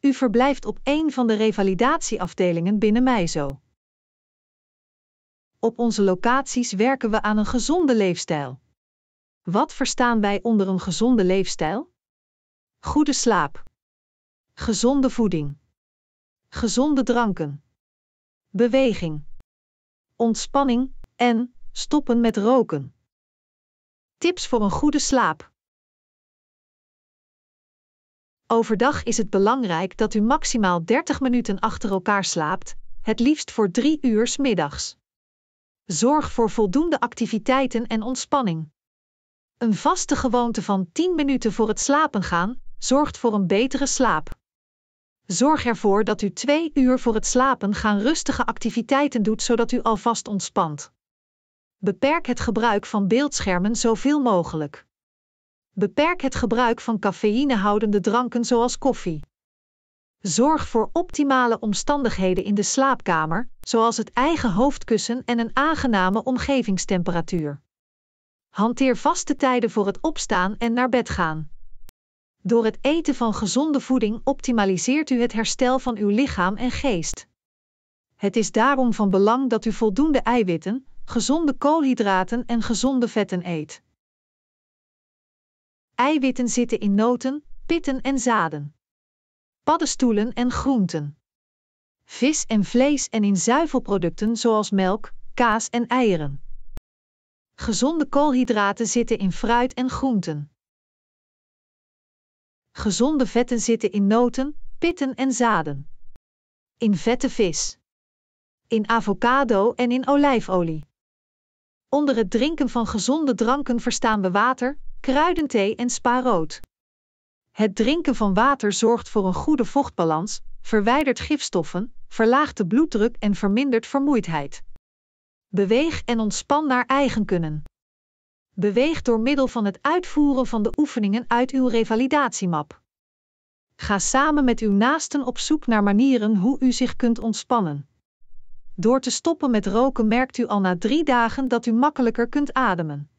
U verblijft op een van de revalidatieafdelingen binnen MIZO. Op onze locaties werken we aan een gezonde leefstijl. Wat verstaan wij onder een gezonde leefstijl? Goede slaap. Gezonde voeding. Gezonde dranken. Beweging. Ontspanning en stoppen met roken. Tips voor een goede slaap. Overdag is het belangrijk dat u maximaal 30 minuten achter elkaar slaapt, het liefst voor 3 uur middags. Zorg voor voldoende activiteiten en ontspanning. Een vaste gewoonte van 10 minuten voor het slapen gaan zorgt voor een betere slaap. Zorg ervoor dat u 2 uur voor het slapen gaan rustige activiteiten doet zodat u alvast ontspant. Beperk het gebruik van beeldschermen zoveel mogelijk. Beperk het gebruik van cafeïnehoudende dranken zoals koffie. Zorg voor optimale omstandigheden in de slaapkamer, zoals het eigen hoofdkussen en een aangename omgevingstemperatuur. Hanteer vaste tijden voor het opstaan en naar bed gaan. Door het eten van gezonde voeding optimaliseert u het herstel van uw lichaam en geest. Het is daarom van belang dat u voldoende eiwitten, gezonde koolhydraten en gezonde vetten eet. Eiwitten zitten in noten, pitten en zaden. Paddenstoelen en groenten. Vis en vlees en in zuivelproducten zoals melk, kaas en eieren. Gezonde koolhydraten zitten in fruit en groenten. Gezonde vetten zitten in noten, pitten en zaden. In vette vis. In avocado en in olijfolie. Onder het drinken van gezonde dranken verstaan we water, kruidenthee en spaarrood. Het drinken van water zorgt voor een goede vochtbalans, verwijdert gifstoffen, verlaagt de bloeddruk en vermindert vermoeidheid. Beweeg en ontspan naar eigen kunnen. Beweeg door middel van het uitvoeren van de oefeningen uit uw revalidatiemap. Ga samen met uw naasten op zoek naar manieren hoe u zich kunt ontspannen. Door te stoppen met roken merkt u al na drie dagen dat u makkelijker kunt ademen.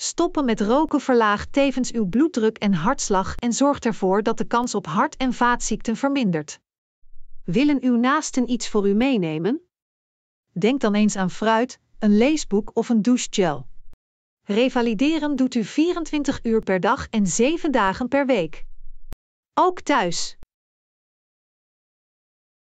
Stoppen met roken verlaagt tevens uw bloeddruk en hartslag en zorgt ervoor dat de kans op hart- en vaatziekten vermindert. Willen uw naasten iets voor u meenemen? Denk dan eens aan fruit, een leesboek of een douchegel. Revalideren doet u 24 uur per dag en 7 dagen per week. Ook thuis.